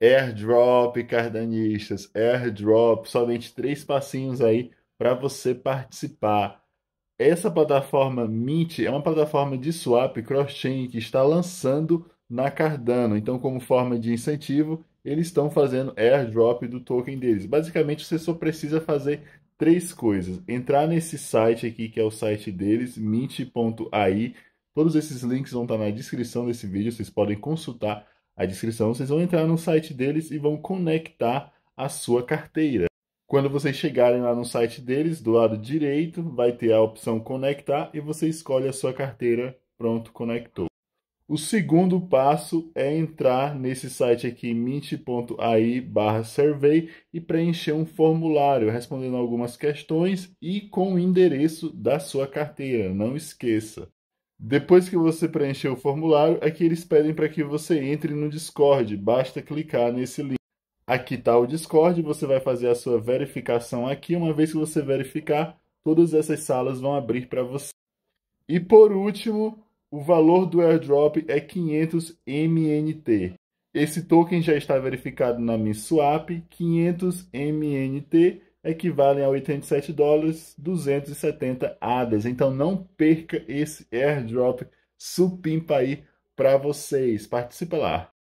Airdrop, cardanistas, airdrop, somente três passinhos aí para você participar. Essa plataforma Mint é uma plataforma de swap cross-chain que está lançando na Cardano. Então, como forma de incentivo, eles estão fazendo airdrop do token deles. Basicamente, você só precisa fazer três coisas: entrar nesse site aqui, que é o site deles, mint.ai. Todos esses links vão estar na descrição desse vídeo, vocês podem consultar a descrição, vocês vão entrar no site deles e vão conectar a sua carteira. Quando vocês chegarem lá no site deles, do lado direito, vai ter a opção conectar e você escolhe a sua carteira, pronto, conectou. O segundo passo é entrar nesse site aqui, mint.ai barra survey e preencher um formulário respondendo algumas questões e com o endereço da sua carteira, não esqueça. Depois que você preencher o formulário, aqui eles pedem para que você entre no Discord. Basta clicar nesse link. Aqui está o Discord, você vai fazer a sua verificação aqui. Uma vez que você verificar, todas essas salas vão abrir para você. E por último, o valor do airdrop é 500 MNT. Esse token já está verificado na swap. 500 MNT equivalem a 87 dólares 270 ADAS. Então não perca esse airdrop supimpa aí para vocês. Participe lá.